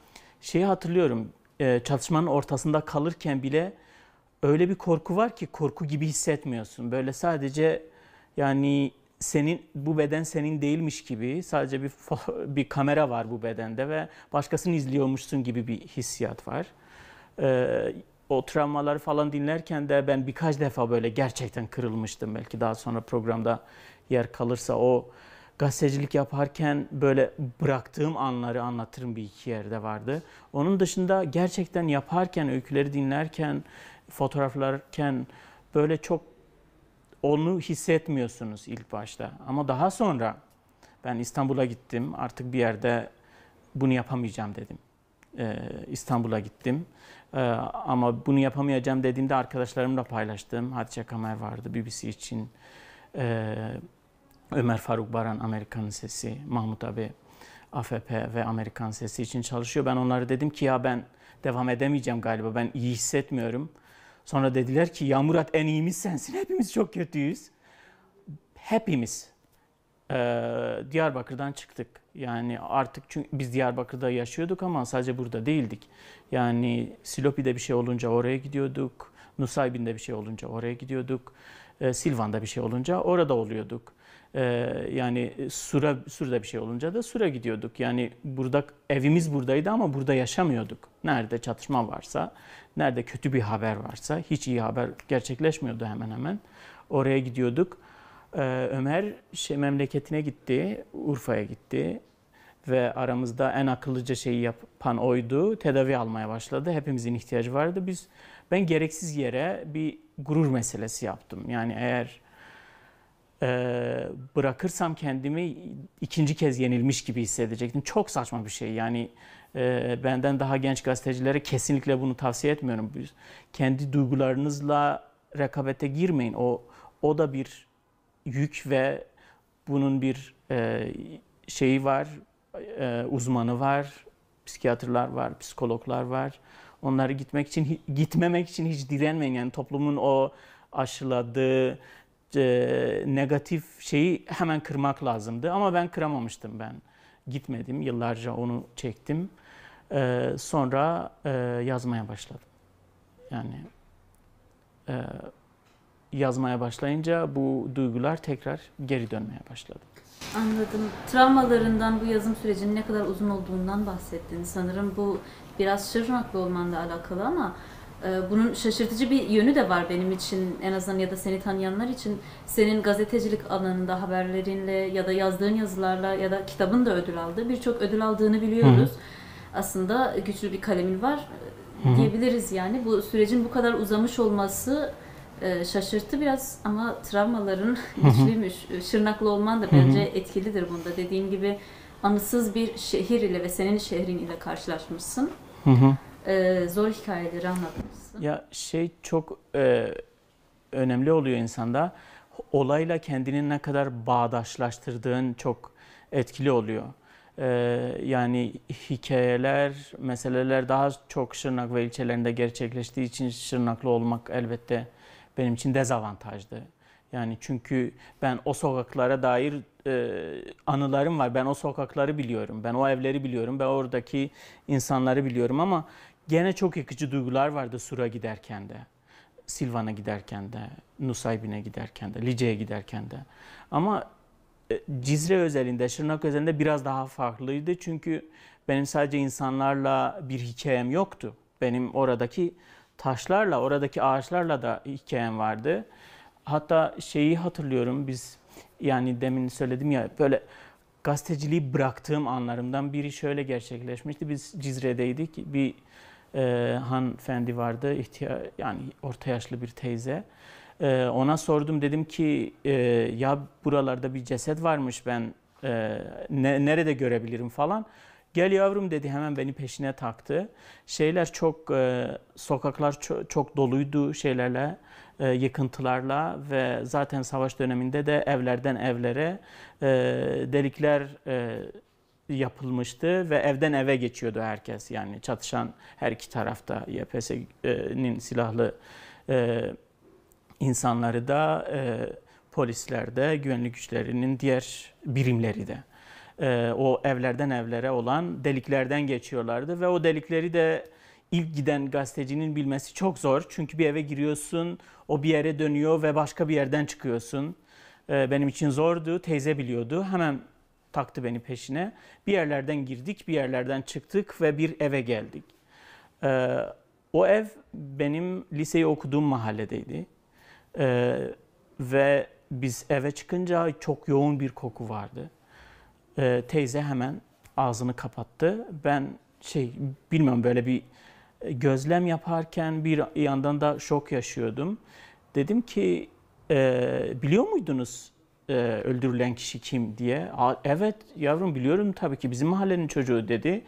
[SPEAKER 2] şeyi hatırlıyorum ee, Çalışmanın ortasında kalırken bile öyle bir korku var ki korku gibi hissetmiyorsun. Böyle sadece yani senin bu beden senin değilmiş gibi sadece bir *laughs* bir kamera var bu bedende ve başkasını izliyormuşsun gibi bir hissiyat var. Ee, o travmaları falan dinlerken de ben birkaç defa böyle gerçekten kırılmıştım. Belki daha sonra programda yer kalırsa o gazetecilik yaparken böyle bıraktığım anları anlatırım bir iki yerde vardı. Onun dışında gerçekten yaparken, öyküleri dinlerken, fotoğraflarken böyle çok onu hissetmiyorsunuz ilk başta. Ama daha sonra ben İstanbul'a gittim. Artık bir yerde bunu yapamayacağım dedim. Ee, İstanbul'a gittim. Ee, ama bunu yapamayacağım dediğimde arkadaşlarımla paylaştım. Hatice Kamer vardı BBC için. Ee, Ömer Faruk Baran Amerikan Sesi, Mahmut abi AFP ve Amerikan Sesi için çalışıyor. Ben onlara dedim ki ya ben devam edemeyeceğim galiba ben iyi hissetmiyorum. Sonra dediler ki ya Murat en iyimiz sensin hepimiz çok kötüyüz. Hepimiz ee, Diyarbakır'dan çıktık. Yani artık çünkü biz Diyarbakır'da yaşıyorduk ama sadece burada değildik. Yani Silopi'de bir şey olunca oraya gidiyorduk. Nusaybin'de bir şey olunca oraya gidiyorduk. ee, Silvan'da bir şey olunca orada oluyorduk. Ee, yani Sura, e, Sur'da bir şey olunca da Sur'a gidiyorduk. Yani burada evimiz buradaydı ama burada yaşamıyorduk. Nerede çatışma varsa, nerede kötü bir haber varsa, hiç iyi haber gerçekleşmiyordu hemen hemen. Oraya gidiyorduk. Ee, Ömer şey, memleketine gitti, Urfa'ya gitti ve aramızda en akıllıca şeyi yapan oydu. Tedavi almaya başladı. Hepimizin ihtiyacı vardı. Biz ben gereksiz yere bir gurur meselesi yaptım. Yani eğer ee, bırakırsam kendimi ikinci kez yenilmiş gibi hissedecektim. Çok saçma bir şey yani e, benden daha genç gazetecilere kesinlikle bunu tavsiye etmiyorum. Kendi duygularınızla rekabete girmeyin. O o da bir yük ve bunun bir e, şeyi var, e, uzmanı var, psikiyatrlar var, psikologlar var. Onları gitmek için gitmemek için hiç direnmeyin. Yani toplumun o aşıladığı e, negatif şeyi hemen kırmak lazımdı. Ama ben kıramamıştım ben. Gitmedim, yıllarca onu çektim. E, sonra e, yazmaya başladım. Yani e, yazmaya başlayınca bu duygular tekrar geri dönmeye başladı.
[SPEAKER 1] Anladım. Travmalarından bu yazım sürecinin ne kadar uzun olduğundan bahsettin. Sanırım bu biraz şırnaklı olmanla alakalı ama ee, bunun şaşırtıcı bir yönü de var benim için en azından ya da seni tanıyanlar için. Senin gazetecilik alanında haberlerinle ya da yazdığın yazılarla ya da kitabın da ödül aldı. Birçok ödül aldığını biliyoruz. hı Aslında güçlü bir kalemin var hı diyebiliriz yani. Bu sürecin bu kadar uzamış olması e, şaşırttı biraz ama travmaların *laughs* güçlüymüş. Şırnaklı olman da bence Hı-hı. etkilidir bunda. Dediğim gibi anısız bir şehir ile ve senin şehrin ile karşılaşmışsın. hı e, zor hikayeleri anlatmışsın.
[SPEAKER 2] Ya şey çok e, önemli oluyor insanda. Olayla kendini ne kadar bağdaşlaştırdığın çok etkili oluyor. E, yani hikayeler, meseleler daha çok Şırnak ve ilçelerinde gerçekleştiği için Şırnaklı olmak elbette benim için dezavantajdı. Yani çünkü ben o sokaklara dair e, anılarım var. Ben o sokakları biliyorum. Ben o evleri biliyorum. Ben oradaki insanları biliyorum ama Gene çok yakıcı duygular vardı Sur'a giderken de. Silvan'a giderken de, Nusaybin'e giderken de, Lice'ye giderken de. Ama e, Cizre özelinde, Şırnak özelinde biraz daha farklıydı. Çünkü benim sadece insanlarla bir hikayem yoktu. Benim oradaki taşlarla, oradaki ağaçlarla da hikayem vardı. Hatta şeyi hatırlıyorum biz yani demin söyledim ya böyle gazeteciliği bıraktığım anlarımdan biri şöyle gerçekleşmişti. Biz Cizre'deydik. Bir e, hanımefendi vardı. İhtiya yani orta yaşlı bir teyze. E, ona sordum dedim ki e, ya buralarda bir ceset varmış ben e, ne, nerede görebilirim falan. Gel yavrum dedi hemen beni peşine taktı. Şeyler çok e, sokaklar çok, çok doluydu şeylerle e, yıkıntılarla ve zaten savaş döneminde de evlerden evlere e, delikler e, yapılmıştı ve evden eve geçiyordu herkes yani çatışan her iki tarafta YPS'nin silahlı e, insanları da e, polisler de güvenlik güçlerinin diğer birimleri de e, o evlerden evlere olan deliklerden geçiyorlardı ve o delikleri de ilk giden gazetecinin bilmesi çok zor. Çünkü bir eve giriyorsun, o bir yere dönüyor ve başka bir yerden çıkıyorsun. E, benim için zordu, teyze biliyordu. Hemen taktı beni peşine. Bir yerlerden girdik, bir yerlerden çıktık ve bir eve geldik. Ee, o ev benim liseyi okuduğum mahalledeydi. Ee, ve biz eve çıkınca çok yoğun bir koku vardı. Ee, teyze hemen ağzını kapattı. Ben şey bilmiyorum böyle bir gözlem yaparken bir yandan da şok yaşıyordum. Dedim ki e, biliyor muydunuz e, öldürülen kişi kim diye. evet yavrum biliyorum tabii ki bizim mahallenin çocuğu dedi.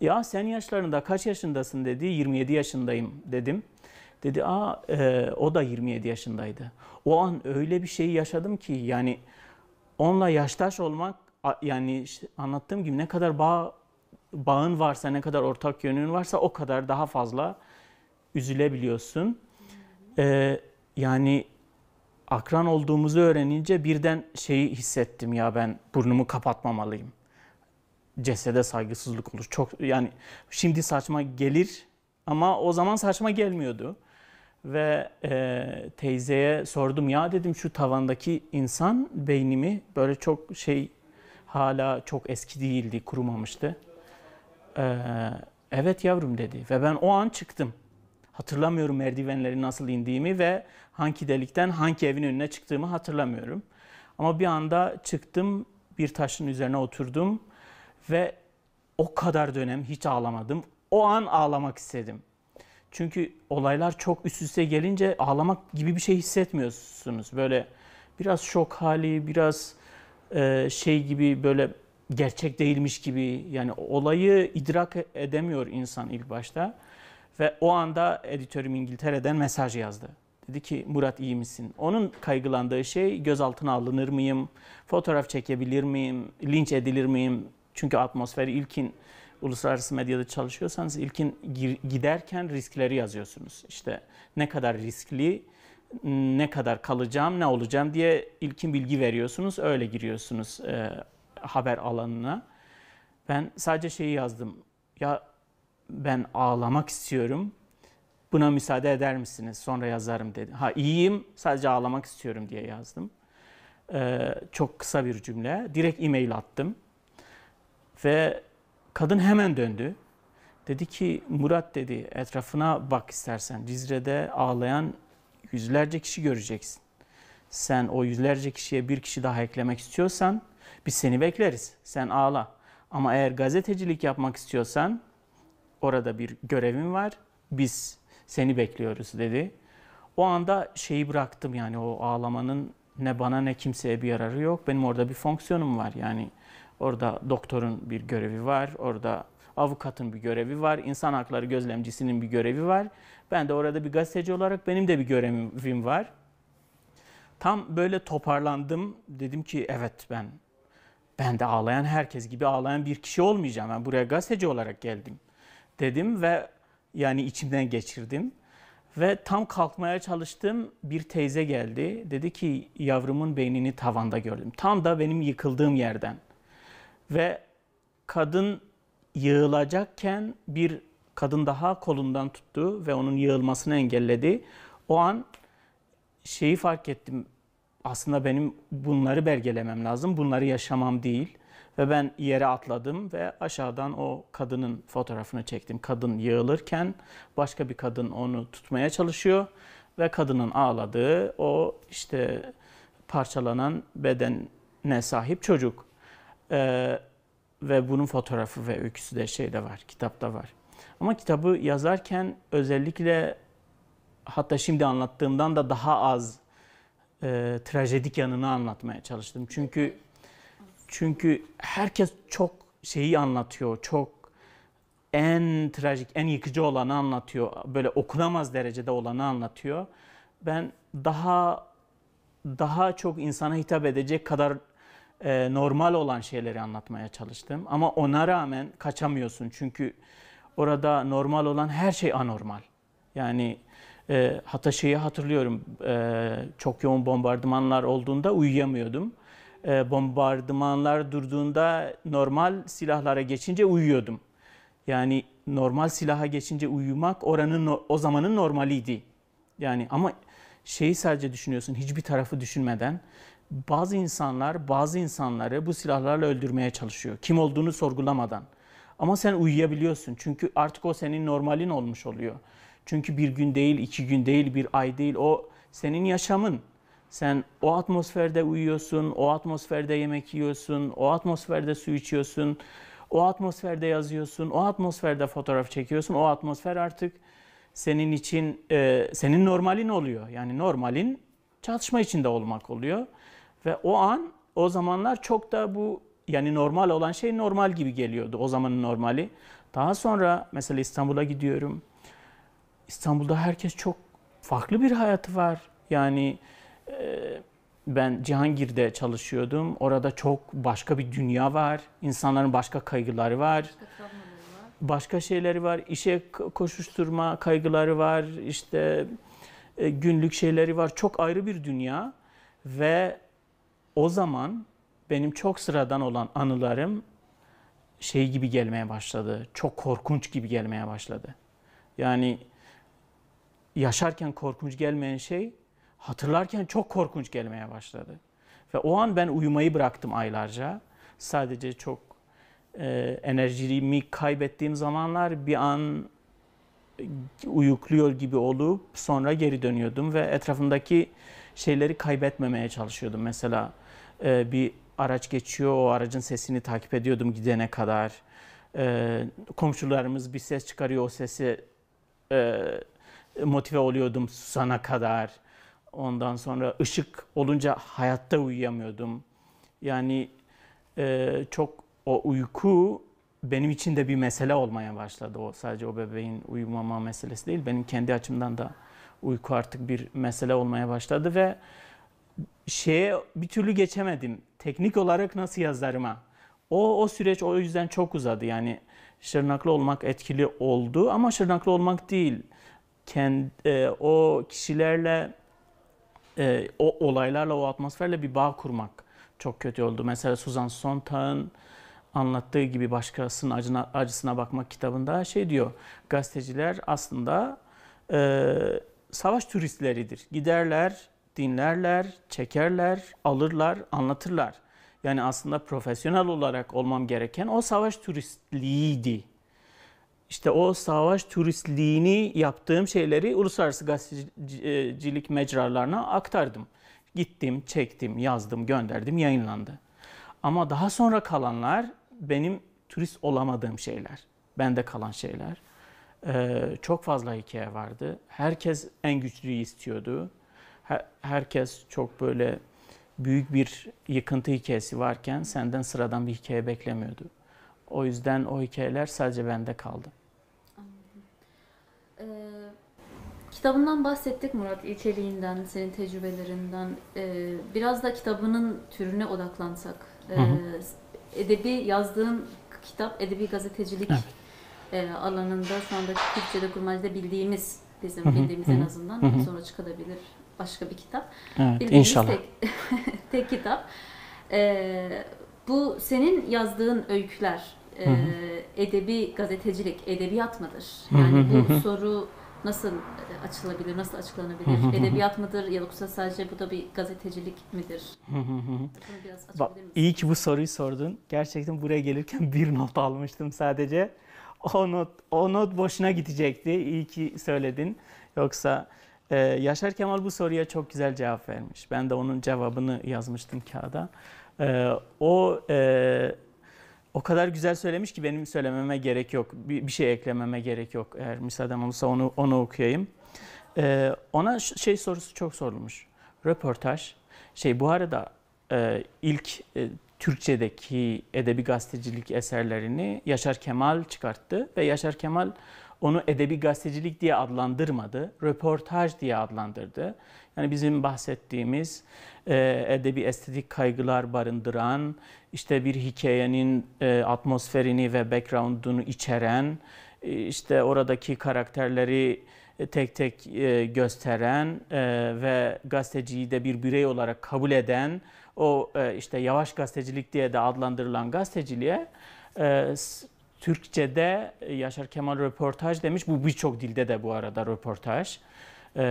[SPEAKER 2] Ya sen yaşlarında kaç yaşındasın dedi. 27 yaşındayım dedim. Dedi aa e, o da 27 yaşındaydı. O an öyle bir şey yaşadım ki yani onunla yaştaş olmak yani işte anlattığım gibi ne kadar bağ bağın varsa ne kadar ortak yönün varsa o kadar daha fazla üzülebiliyorsun. Ee, yani akran olduğumuzu öğrenince birden şeyi hissettim ya ben burnumu kapatmamalıyım. Cesede saygısızlık olur. Çok yani şimdi saçma gelir ama o zaman saçma gelmiyordu. Ve e, teyzeye sordum ya dedim şu tavandaki insan beynimi böyle çok şey hala çok eski değildi, kurumamıştı. E, evet yavrum dedi ve ben o an çıktım. Hatırlamıyorum merdivenleri nasıl indiğimi ve hangi delikten hangi evin önüne çıktığımı hatırlamıyorum. Ama bir anda çıktım, bir taşın üzerine oturdum ve o kadar dönem hiç ağlamadım. O an ağlamak istedim. Çünkü olaylar çok üst üste gelince ağlamak gibi bir şey hissetmiyorsunuz. Böyle biraz şok hali, biraz e, şey gibi böyle gerçek değilmiş gibi yani olayı idrak edemiyor insan ilk başta. Ve o anda editörüm İngiltere'den mesaj yazdı. Dedi ki Murat iyi misin? Onun kaygılandığı şey gözaltına alınır mıyım? Fotoğraf çekebilir miyim? Linç edilir miyim? Çünkü atmosferi ilkin uluslararası medyada çalışıyorsanız ilkin giderken riskleri yazıyorsunuz. İşte ne kadar riskli, ne kadar kalacağım, ne olacağım diye ilkin bilgi veriyorsunuz. Öyle giriyorsunuz e, haber alanına. Ben sadece şeyi yazdım. Ya ben ağlamak istiyorum buna müsaade eder misiniz? Sonra yazarım dedi. Ha iyiyim sadece ağlamak istiyorum diye yazdım. Ee, çok kısa bir cümle. Direkt e-mail attım. Ve kadın hemen döndü. Dedi ki Murat dedi etrafına bak istersen Cizre'de ağlayan yüzlerce kişi göreceksin. Sen o yüzlerce kişiye bir kişi daha eklemek istiyorsan biz seni bekleriz. Sen ağla. Ama eğer gazetecilik yapmak istiyorsan orada bir görevin var. Biz seni bekliyoruz dedi. O anda şeyi bıraktım yani o ağlamanın ne bana ne kimseye bir yararı yok. Benim orada bir fonksiyonum var yani. Orada doktorun bir görevi var. Orada avukatın bir görevi var. insan hakları gözlemcisinin bir görevi var. Ben de orada bir gazeteci olarak benim de bir görevim var. Tam böyle toparlandım. Dedim ki evet ben ben de ağlayan herkes gibi ağlayan bir kişi olmayacağım. Ben buraya gazeteci olarak geldim dedim ve yani içimden geçirdim. Ve tam kalkmaya çalıştım bir teyze geldi. Dedi ki yavrumun beynini tavanda gördüm. Tam da benim yıkıldığım yerden. Ve kadın yığılacakken bir kadın daha kolundan tuttu ve onun yığılmasını engelledi. O an şeyi fark ettim. Aslında benim bunları belgelemem lazım. Bunları yaşamam değil. Ve ben yere atladım ve aşağıdan o kadının fotoğrafını çektim. Kadın yığılırken başka bir kadın onu tutmaya çalışıyor ve kadının ağladığı o işte parçalanan bedene sahip çocuk. Ee, ve bunun fotoğrafı ve öyküsü de şeyde var, kitapta var. Ama kitabı yazarken özellikle hatta şimdi anlattığımdan da daha az e, trajedik yanını anlatmaya çalıştım. Çünkü çünkü herkes çok şeyi anlatıyor, çok en trajik, en yıkıcı olanı anlatıyor. Böyle okunamaz derecede olanı anlatıyor. Ben daha daha çok insana hitap edecek kadar e, normal olan şeyleri anlatmaya çalıştım. Ama ona rağmen kaçamıyorsun çünkü orada normal olan her şey anormal. Yani e, hatta şeyi hatırlıyorum e, çok yoğun bombardımanlar olduğunda uyuyamıyordum. E, bombardımanlar durduğunda normal silahlara geçince uyuyordum. Yani normal silaha geçince uyumak oranın o zamanın normaliydi. Yani ama şeyi sadece düşünüyorsun hiçbir tarafı düşünmeden bazı insanlar bazı insanları bu silahlarla öldürmeye çalışıyor. Kim olduğunu sorgulamadan. Ama sen uyuyabiliyorsun. Çünkü artık o senin normalin olmuş oluyor. Çünkü bir gün değil, iki gün değil, bir ay değil. O senin yaşamın. Sen o atmosferde uyuyorsun, o atmosferde yemek yiyorsun, o atmosferde su içiyorsun, o atmosferde yazıyorsun, o atmosferde fotoğraf çekiyorsun. O atmosfer artık senin için, e, senin normalin oluyor. Yani normalin çatışma içinde olmak oluyor. Ve o an, o zamanlar çok da bu yani normal olan şey normal gibi geliyordu o zamanın normali. Daha sonra mesela İstanbul'a gidiyorum. İstanbul'da herkes çok farklı bir hayatı var. Yani ee, ben Cihangir'de çalışıyordum. Orada çok başka bir dünya var. İnsanların başka kaygıları var. Başka şeyleri var. İşe koşuşturma kaygıları var. İşte e, günlük şeyleri var. Çok ayrı bir dünya ve o zaman benim çok sıradan olan anılarım şey gibi gelmeye başladı. Çok korkunç gibi gelmeye başladı. Yani yaşarken korkunç gelmeyen şey hatırlarken çok korkunç gelmeye başladı. Ve o an ben uyumayı bıraktım aylarca. Sadece çok e, enerjimi kaybettiğim zamanlar bir an uyukluyor gibi olup sonra geri dönüyordum ve etrafımdaki şeyleri kaybetmemeye çalışıyordum. Mesela e, bir araç geçiyor, o aracın sesini takip ediyordum gidene kadar. E, komşularımız bir ses çıkarıyor, o sesi e, motive oluyordum susana kadar. Ondan sonra ışık olunca hayatta uyuyamıyordum. Yani e, çok o uyku benim için de bir mesele olmaya başladı. O sadece o bebeğin uyumama meselesi değil. Benim kendi açımdan da uyku artık bir mesele olmaya başladı ve şeye bir türlü geçemedim. Teknik olarak nasıl yazlarıma. O, o süreç o yüzden çok uzadı. Yani şırnaklı olmak etkili oldu ama şırnaklı olmak değil. Kend, e, o kişilerle e, o olaylarla, o atmosferle bir bağ kurmak çok kötü oldu. Mesela Suzan Sontag'ın anlattığı gibi başkasının acına, acısına bakmak kitabında şey diyor. Gazeteciler aslında e, savaş turistleridir. Giderler, dinlerler, çekerler, alırlar, anlatırlar. Yani aslında profesyonel olarak olmam gereken o savaş turistliğiydi işte o savaş turistliğini yaptığım şeyleri uluslararası gazetecilik mecralarına aktardım. Gittim, çektim, yazdım, gönderdim, yayınlandı. Ama daha sonra kalanlar benim turist olamadığım şeyler, bende kalan şeyler. Ee, çok fazla hikaye vardı. Herkes en güçlüyü istiyordu. Her, herkes çok böyle büyük bir yıkıntı hikayesi varken senden sıradan bir hikaye beklemiyordu. O yüzden o hikayeler sadece bende kaldı.
[SPEAKER 1] Ee, kitabından bahsettik Murat, içeriğinden, senin tecrübelerinden. Ee, biraz da kitabının türüne odaklansak. Ee, Edebi yazdığın kitap, edebi gazetecilik evet. e, alanında şu anda Türkçe'de, kurmacda bildiğimiz, bizim bildiğimiz en azından hı hı. sonra çıkabilir başka bir kitap. Evet, inşallah. Tek, *laughs* tek kitap. Ee, bu senin yazdığın öyküler e, edebi gazetecilik edebiyat mıdır? Yani bu soru nasıl açılabilir, nasıl açıklanabilir? Edebiyat mıdır yoksa sadece bu da bir gazetecilik midir? Bunu biraz Bak,
[SPEAKER 2] iyi ki bu soruyu sordun. Gerçekten buraya gelirken *laughs* bir not almıştım sadece. O not, o not boşuna gidecekti. İyi ki söyledin. Yoksa ee, Yaşar Kemal bu soruya çok güzel cevap vermiş. Ben de onun cevabını yazmıştım kağıda. Ee, o e, o kadar güzel söylemiş ki benim söylememe gerek yok. Bir, bir şey eklememe gerek yok. Eğer müsaaden olursa onu, onu okuyayım. Ee, ona şey sorusu çok sorulmuş. Röportaj. Şey bu arada e, ilk e, Türkçedeki edebi gazetecilik eserlerini Yaşar Kemal çıkarttı ve Yaşar Kemal onu edebi gazetecilik diye adlandırmadı, röportaj diye adlandırdı. Yani bizim bahsettiğimiz e, edebi estetik kaygılar barındıran, işte bir hikayenin e, atmosferini ve background'unu içeren, e, işte oradaki karakterleri e, tek tek e, gösteren e, ve gazeteciyi de bir birey olarak kabul eden o e, işte yavaş gazetecilik diye de adlandırılan gazeteciliğe e, Türkçe'de e, Yaşar Kemal röportaj demiş. Bu birçok dilde de bu arada röportaj. E,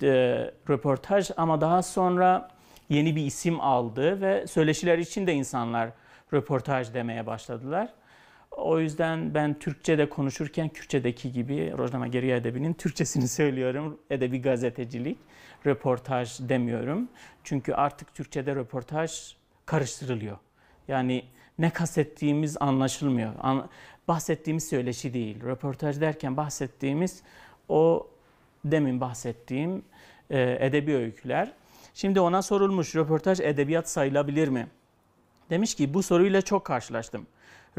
[SPEAKER 2] de, röportaj ama daha sonra yeni bir isim aldı ve söyleşiler için de insanlar röportaj demeye başladılar. O yüzden ben Türkçe'de konuşurken Kürtçedeki gibi Rojnama Geriye Edebi'nin Türkçesini *laughs* söylüyorum. Edebi gazetecilik, röportaj demiyorum. Çünkü artık Türkçede röportaj karıştırılıyor. Yani ne kastettiğimiz anlaşılmıyor. An bahsettiğimiz söyleşi değil. Röportaj derken bahsettiğimiz o demin bahsettiğim e, edebi öyküler. Şimdi ona sorulmuş röportaj edebiyat sayılabilir mi? Demiş ki bu soruyla çok karşılaştım.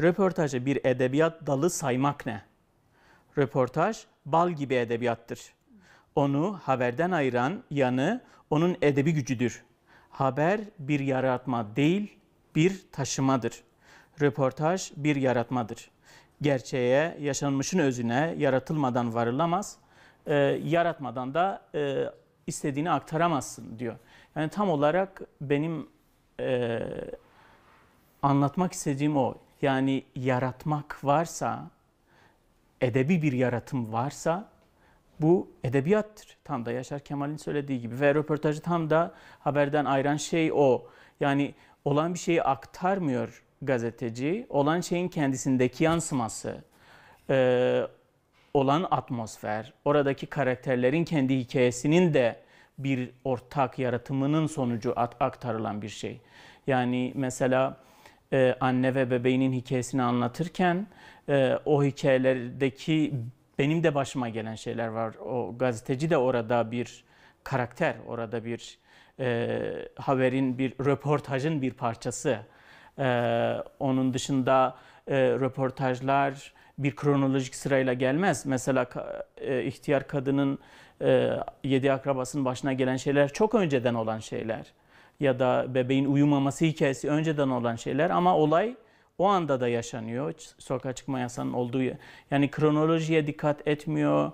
[SPEAKER 2] Röportajı bir edebiyat dalı saymak ne? Röportaj bal gibi edebiyattır. Onu haberden ayıran yanı onun edebi gücüdür. Haber bir yaratma değil, bir taşımadır. Röportaj bir yaratmadır. Gerçeğe, yaşanmışın özüne yaratılmadan varılamaz. E, yaratmadan da e, istediğini aktaramazsın diyor. Yani tam olarak benim e, anlatmak istediğim o. Yani yaratmak varsa, edebi bir yaratım varsa bu edebiyattır. Tam da Yaşar Kemal'in söylediği gibi ve röportajı tam da haberden ayıran şey o. Yani olan bir şeyi aktarmıyor gazeteci olan şeyin kendisindeki yansıması, e, olan atmosfer, oradaki karakterlerin kendi hikayesinin de bir ortak yaratımının sonucu aktarılan bir şey. Yani mesela e, anne ve bebeğinin hikayesini anlatırken e, o hikayelerdeki benim de başıma gelen şeyler var. O gazeteci de orada bir karakter, orada bir e, haberin, bir röportajın bir parçası. Ee, onun dışında e, röportajlar bir kronolojik sırayla gelmez. Mesela e, ihtiyar kadının e, yedi akrabasının başına gelen şeyler çok önceden olan şeyler. Ya da bebeğin uyumaması hikayesi önceden olan şeyler ama olay o anda da yaşanıyor. Sokağa çıkma yasağının olduğu yani kronolojiye dikkat etmiyor.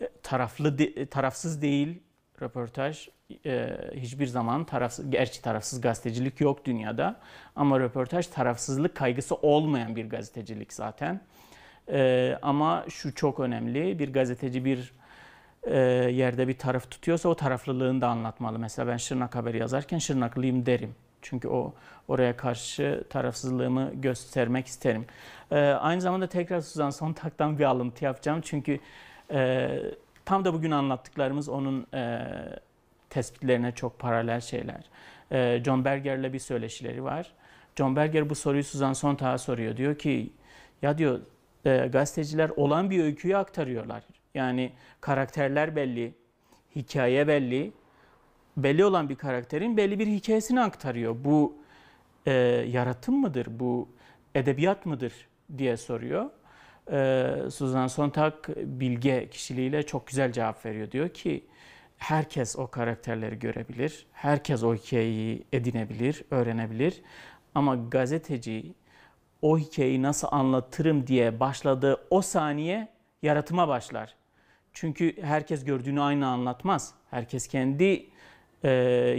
[SPEAKER 2] E, taraflı e, tarafsız değil röportaj e, hiçbir zaman tarafsız, gerçi tarafsız gazetecilik yok dünyada ama röportaj tarafsızlık kaygısı olmayan bir gazetecilik zaten. E, ama şu çok önemli, bir gazeteci bir e, yerde bir taraf tutuyorsa o taraflılığını da anlatmalı. Mesela ben Şırnak haberi yazarken Şırnaklıyım derim. Çünkü o oraya karşı tarafsızlığımı göstermek isterim. Ee, aynı zamanda tekrar Suzan Sontak'tan bir alıntı yapacağım. Çünkü e, tam da bugün anlattıklarımız onun e, tespitlerine çok paralel şeyler. E, John Berger'le bir söyleşileri var. John Berger bu soruyu Suzan Sontag'a soruyor. Diyor ki ya diyor e, gazeteciler olan bir öyküyü aktarıyorlar. Yani karakterler belli, hikaye belli. Belli olan bir karakterin belli bir hikayesini aktarıyor. Bu e, yaratım mıdır, bu edebiyat mıdır diye soruyor. E, Suzan Sontag bilge kişiliğiyle çok güzel cevap veriyor. Diyor ki herkes o karakterleri görebilir. Herkes o hikayeyi edinebilir, öğrenebilir. Ama gazeteci o hikayeyi nasıl anlatırım diye başladığı o saniye yaratıma başlar. Çünkü herkes gördüğünü aynı anlatmaz. Herkes kendi e,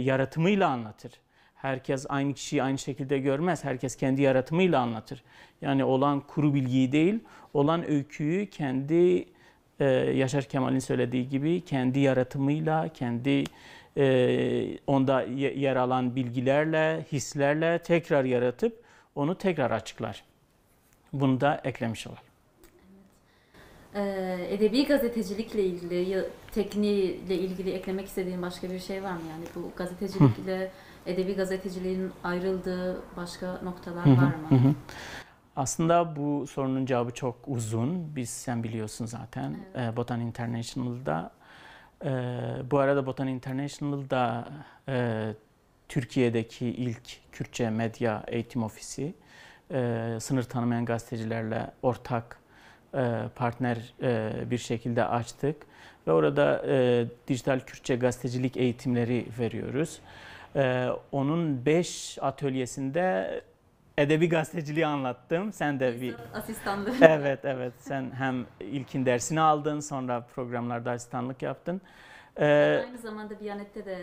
[SPEAKER 2] yaratımıyla anlatır. Herkes aynı kişiyi aynı şekilde görmez. Herkes kendi yaratımıyla anlatır. Yani olan kuru bilgiyi değil, olan öyküyü kendi e, Yaşar Kemal'in söylediği gibi kendi yaratımıyla, kendi e, onda yer alan bilgilerle, hislerle tekrar yaratıp onu tekrar açıklar. Bunu da eklemiş olalım. Evet.
[SPEAKER 1] Ee, edebi gazetecilikle ilgili, tekniğiyle ilgili eklemek istediğin başka bir şey var mı? Yani bu gazetecilikle edebi gazeteciliğin ayrıldığı başka noktalar var mı?
[SPEAKER 2] Aslında bu sorunun cevabı çok uzun. Biz sen biliyorsun zaten evet. E, Botan International'da. E, bu arada Botan International'da e, Türkiye'deki ilk Kürtçe medya eğitim ofisi sınır tanımayan gazetecilerle ortak partner bir şekilde açtık ve orada dijital Kürtçe gazetecilik eğitimleri veriyoruz. Onun 5 atölyesinde edebi gazeteciliği anlattım. Sen de bir asistanlığı. Evet, evet. Sen hem ilkin dersini aldın, sonra programlarda asistanlık yaptın. Ee,
[SPEAKER 1] aynı zamanda bir Biyanet'te de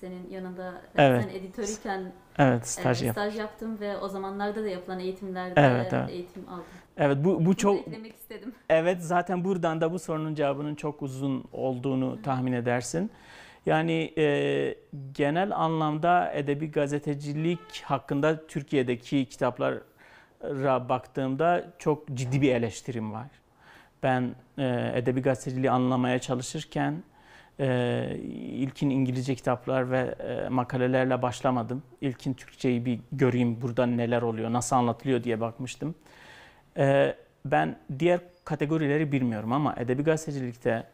[SPEAKER 1] senin yanında evet. sen editörüyken evet, e, staj, e, staj yaptım ve o zamanlarda da yapılan eğitimlerde evet, evet. eğitim aldım.
[SPEAKER 2] Evet bu bu çok istedim. Evet zaten buradan da bu sorunun cevabının çok uzun olduğunu tahmin edersin. Yani e, genel anlamda edebi gazetecilik hakkında Türkiye'deki kitaplara baktığımda çok ciddi bir eleştirim var. Ben e, edebi gazeteciliği anlamaya çalışırken e, ilkin İngilizce kitaplar ve e, makalelerle başlamadım. İlkin Türkçeyi bir göreyim burada neler oluyor, nasıl anlatılıyor diye bakmıştım. E, ben diğer kategorileri bilmiyorum ama edebi gazetecilikte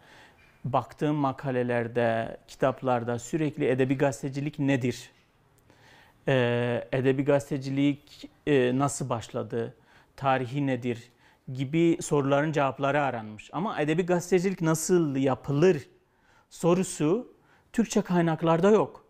[SPEAKER 2] baktığım makalelerde, kitaplarda sürekli edebi gazetecilik nedir? Ee, edebi gazetecilik e, nasıl başladı? Tarihi nedir? Gibi soruların cevapları aranmış. Ama edebi gazetecilik nasıl yapılır sorusu Türkçe kaynaklarda yok.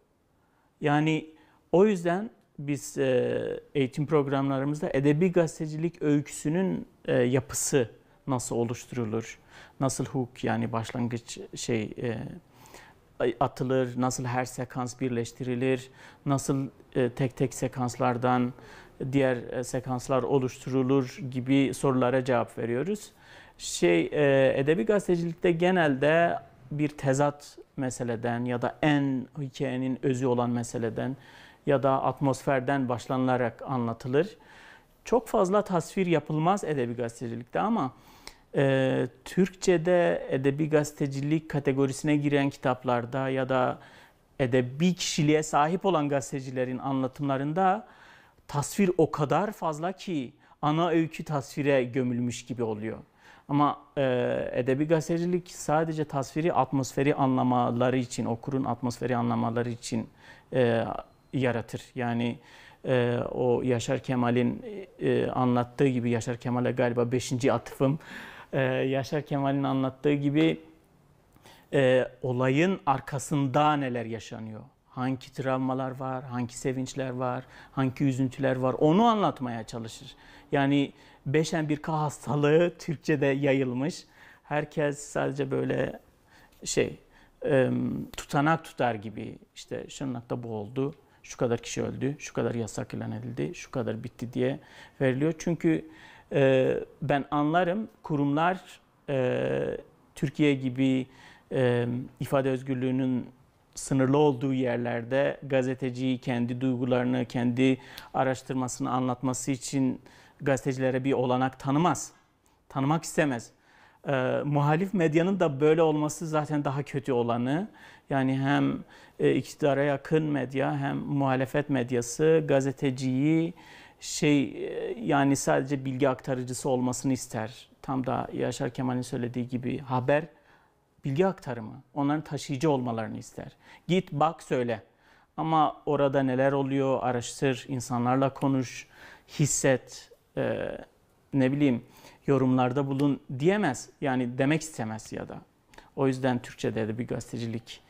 [SPEAKER 2] Yani o yüzden biz e, eğitim programlarımızda edebi gazetecilik öyküsünün e, yapısı nasıl oluşturulur, nasıl hook yani başlangıç şey e, atılır, nasıl her sekans birleştirilir, nasıl e, tek tek sekanslardan diğer e, sekanslar oluşturulur gibi sorulara cevap veriyoruz. Şey e, edebi gazetecilikte genelde bir tezat meseleden ya da en hikayenin özü olan meseleden ya da atmosferden başlanarak anlatılır. Çok fazla tasvir yapılmaz edebi gazetecilikte ama e, Türkçe'de edebi gazetecilik kategorisine giren kitaplarda ya da edebi kişiliğe sahip olan gazetecilerin anlatımlarında tasvir o kadar fazla ki ana öykü tasvire gömülmüş gibi oluyor. Ama e, edebi gazetecilik sadece tasviri atmosferi anlamaları için, okurun atmosferi anlamaları için e, yaratır. Yani e, o Yaşar Kemal'in e, anlattığı gibi Yaşar Kemal'e galiba beşinci atıfım e, Yaşar Kemal'in anlattığı gibi e, olayın arkasında neler yaşanıyor? Hangi travmalar var, hangi sevinçler var, hangi üzüntüler var onu anlatmaya çalışır. Yani 5N1K hastalığı Türkçe'de yayılmış. Herkes sadece böyle şey e, tutanak tutar gibi işte Şırnak'ta bu oldu, şu kadar kişi öldü, şu kadar yasak ilan edildi, şu kadar bitti diye veriliyor. Çünkü e, ben anlarım kurumlar e, Türkiye gibi e, ifade özgürlüğünün sınırlı olduğu yerlerde gazeteciyi kendi duygularını, kendi araştırmasını anlatması için gazetecilere bir olanak tanımaz. Tanımak istemez. E, muhalif medyanın da böyle olması zaten daha kötü olanı. Yani hem e, iktidara yakın medya hem muhalefet medyası gazeteciyi şey e, yani sadece bilgi aktarıcısı olmasını ister. Tam da Yaşar Kemal'in söylediği gibi haber bilgi aktarımı. Onların taşıyıcı olmalarını ister. Git bak söyle. Ama orada neler oluyor araştır, insanlarla konuş, hisset, e, ne bileyim yorumlarda bulun diyemez. Yani demek istemez ya da. O yüzden Türkçe'de de bir gazetecilik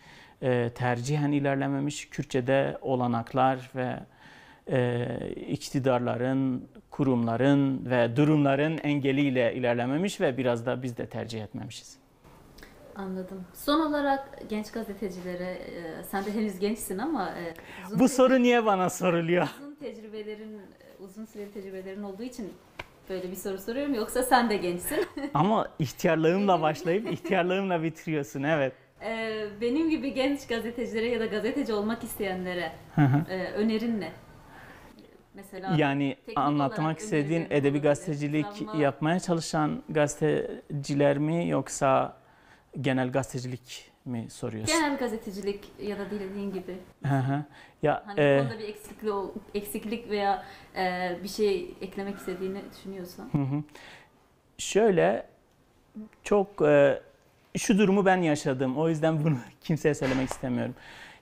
[SPEAKER 2] e, tercihen ilerlememiş. Kürtçe'de olanaklar ve e, iktidarların, kurumların ve durumların engeliyle ilerlememiş ve biraz da biz de tercih etmemişiz.
[SPEAKER 1] Anladım. Son olarak genç gazetecilere, e, sen de henüz gençsin ama... E,
[SPEAKER 2] uzun Bu soru niye bana soruluyor?
[SPEAKER 1] Uzun tecrübelerin, uzun süreli tecrübelerin olduğu için böyle bir soru soruyorum yoksa sen de gençsin. *laughs*
[SPEAKER 2] Ama ihtiyarlığımla başlayıp ihtiyarlığımla bitiriyorsun evet.
[SPEAKER 1] E, benim gibi genç gazetecilere ya da gazeteci olmak isteyenlere e, önerin ne? Mesela yani anlatmak istediğin edebi gazetecilik savunma...
[SPEAKER 2] yapmaya çalışan gazeteciler mi yoksa genel gazetecilik mi soruyorsun?
[SPEAKER 1] Genel gazetecilik ya da dilediğin gibi. Hı hı. Ya hani e, konuda bir eksiklik eksiklik veya e, bir şey eklemek istediğini düşünüyorsan. Hı hı.
[SPEAKER 2] Şöyle çok e, şu durumu ben yaşadım. O yüzden bunu *laughs* kimseye söylemek istemiyorum.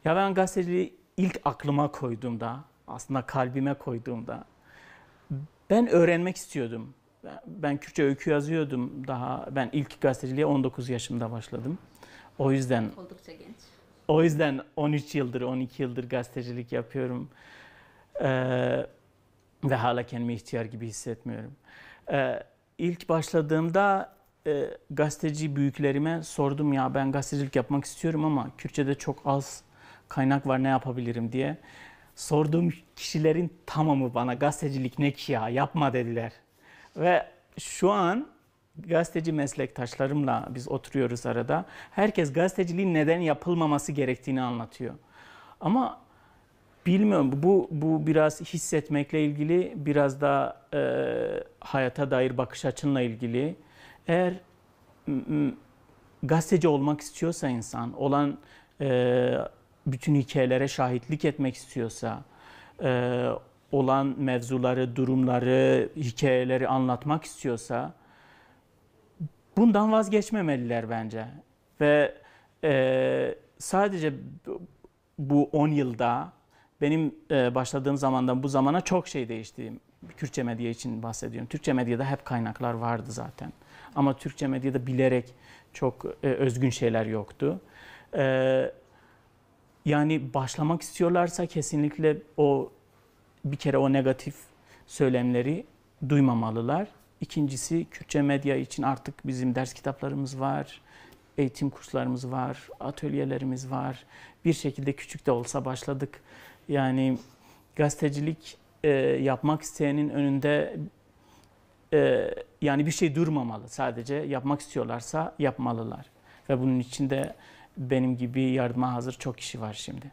[SPEAKER 2] Ya ben gazeteciliği ilk aklıma koyduğumda aslında kalbime koyduğumda ben öğrenmek istiyordum. Ben Kürtçe öykü yazıyordum daha. Ben ilk gazeteciliğe 19 yaşımda başladım. O yüzden oldukça genç. O yüzden 13 yıldır, 12 yıldır gazetecilik yapıyorum. Ee, ve hala kendimi ihtiyar gibi hissetmiyorum. Ee, ilk başladığımda e, gazeteci büyüklerime sordum ya ben gazetecilik yapmak istiyorum ama Kürtçe'de çok az kaynak var ne yapabilirim diye. Sorduğum kişilerin tamamı bana gazetecilik ne ki ya yapma dediler. Ve şu an gazeteci meslektaşlarımla biz oturuyoruz arada. Herkes gazeteciliğin neden yapılmaması gerektiğini anlatıyor. Ama bilmiyorum bu bu biraz hissetmekle ilgili, biraz da e, hayata dair bakış açınla ilgili. Eğer gazeteci olmak istiyorsa insan olan e, bütün hikayelere şahitlik etmek istiyorsa, e, olan mevzuları, durumları, hikayeleri anlatmak istiyorsa bundan vazgeçmemeliler bence. Ve e, sadece bu 10 yılda benim e, başladığım zamandan bu zamana çok şey değişti. Kürtçe medya için bahsediyorum. Türkçe medyada hep kaynaklar vardı zaten. Ama Türkçe medyada bilerek çok e, özgün şeyler yoktu. E, yani başlamak istiyorlarsa kesinlikle o bir kere o negatif söylemleri duymamalılar. İkincisi Kürtçe medya için artık bizim ders kitaplarımız var, eğitim kurslarımız var, atölyelerimiz var. Bir şekilde küçük de olsa başladık. Yani gazetecilik e, yapmak isteyenin önünde e, yani bir şey durmamalı. Sadece yapmak istiyorlarsa yapmalılar. Ve bunun için de benim gibi yardıma hazır çok kişi var şimdi.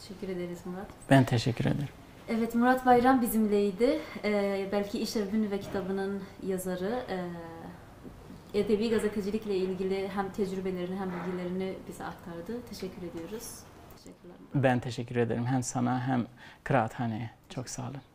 [SPEAKER 1] Teşekkür ederiz Murat.
[SPEAKER 2] Ben teşekkür ederim.
[SPEAKER 1] Evet Murat Bayram bizimleydi. Ee, belki İşler Bünü ve kitabının yazarı. Ee, edebi gazetecilikle ilgili hem tecrübelerini hem bilgilerini bize aktardı. Teşekkür ediyoruz. Teşekkürler.
[SPEAKER 2] Murat. Ben teşekkür ederim hem sana hem kıraathaneye. Çok sağ olun.